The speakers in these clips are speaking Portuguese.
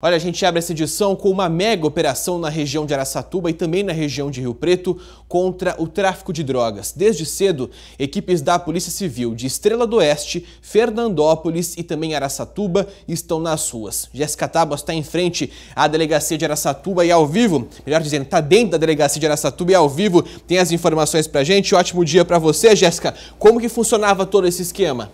Olha, a gente abre essa edição com uma mega operação na região de Araçatuba e também na região de Rio Preto contra o tráfico de drogas. Desde cedo, equipes da Polícia Civil de Estrela do Oeste, Fernandópolis e também Araçatuba estão nas ruas. Jéssica Tabas está em frente à delegacia de Araçatuba e ao vivo, melhor dizendo, está dentro da delegacia de Araçatuba e ao vivo tem as informações para gente. Ótimo dia para você, Jéssica. Como que funcionava todo esse esquema?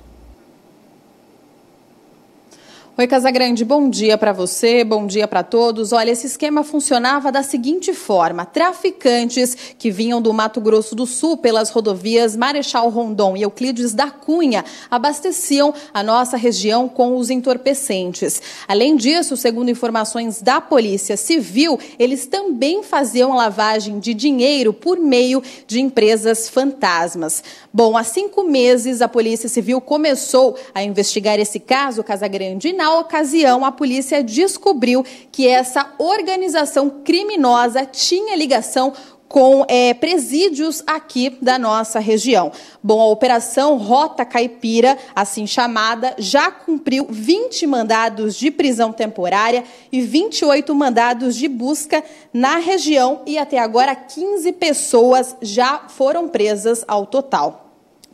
Oi, Casagrande, bom dia para você, bom dia para todos. Olha, esse esquema funcionava da seguinte forma: traficantes que vinham do Mato Grosso do Sul pelas rodovias Marechal Rondon e Euclides da Cunha abasteciam a nossa região com os entorpecentes. Além disso, segundo informações da Polícia Civil, eles também faziam lavagem de dinheiro por meio de empresas fantasmas. Bom, há cinco meses a Polícia Civil começou a investigar esse caso, Casagrande, e na ocasião, a polícia descobriu que essa organização criminosa tinha ligação com é, presídios aqui da nossa região. Bom, a Operação Rota Caipira, assim chamada, já cumpriu 20 mandados de prisão temporária e 28 mandados de busca na região e até agora 15 pessoas já foram presas ao total.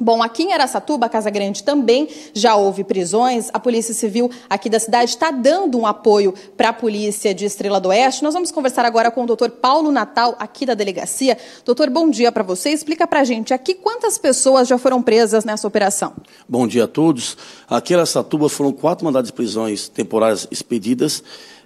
Bom, aqui em Aracatuba, Casa Grande também já houve prisões. A Polícia Civil aqui da cidade está dando um apoio para a Polícia de Estrela do Oeste. Nós vamos conversar agora com o doutor Paulo Natal, aqui da delegacia. Doutor, bom dia para você. Explica para a gente aqui quantas pessoas já foram presas nessa operação. Bom dia a todos. Aqui em Aracatuba foram quatro mandados de prisões temporárias expedidas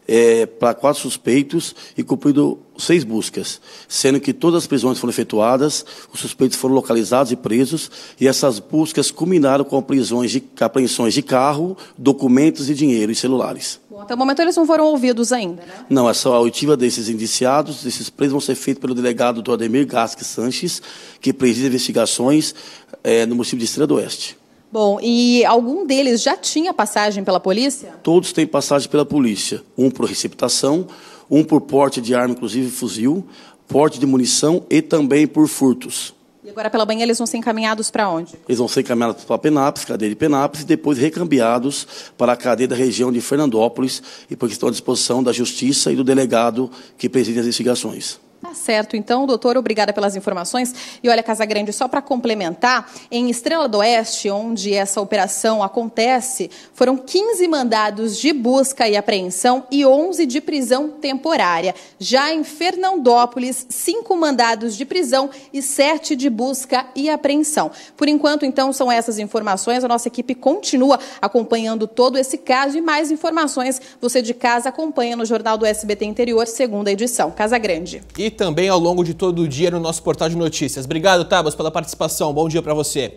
é, para quatro suspeitos e cumprido seis buscas, sendo que todas as prisões foram efetuadas, os suspeitos foram localizados e presos, e essas buscas culminaram com prisões de, apreensões de carro, documentos e dinheiro e celulares. Bom, até o momento eles não foram ouvidos ainda, né? Não, essa é auditiva desses indiciados, desses presos, vão ser feitos pelo delegado do Ademir Gasque Sanches, que preside investigações é, no município de Estrela do Oeste. Bom, e algum deles já tinha passagem pela polícia? Todos têm passagem pela polícia. Um por receptação, um por porte de arma, inclusive fuzil, porte de munição e também por furtos. E agora pela manhã eles vão ser encaminhados para onde? Eles vão ser encaminhados para Penápolis, cadeia de Penápolis, e depois recambiados para a cadeia da região de Fernandópolis, e porque estão à disposição da Justiça e do delegado que preside as investigações certo? Então, doutor, obrigada pelas informações. E olha, Casagrande, só para complementar, em Estrela do Oeste, onde essa operação acontece, foram 15 mandados de busca e apreensão e 11 de prisão temporária. Já em Fernandópolis, cinco mandados de prisão e sete de busca e apreensão. Por enquanto, então, são essas informações. A nossa equipe continua acompanhando todo esse caso e mais informações você de casa acompanha no Jornal do SBT Interior, segunda edição. Casa Grande. E também ao longo de todo o dia no nosso portal de notícias. Obrigado, Tabas, pela participação. Bom dia para você.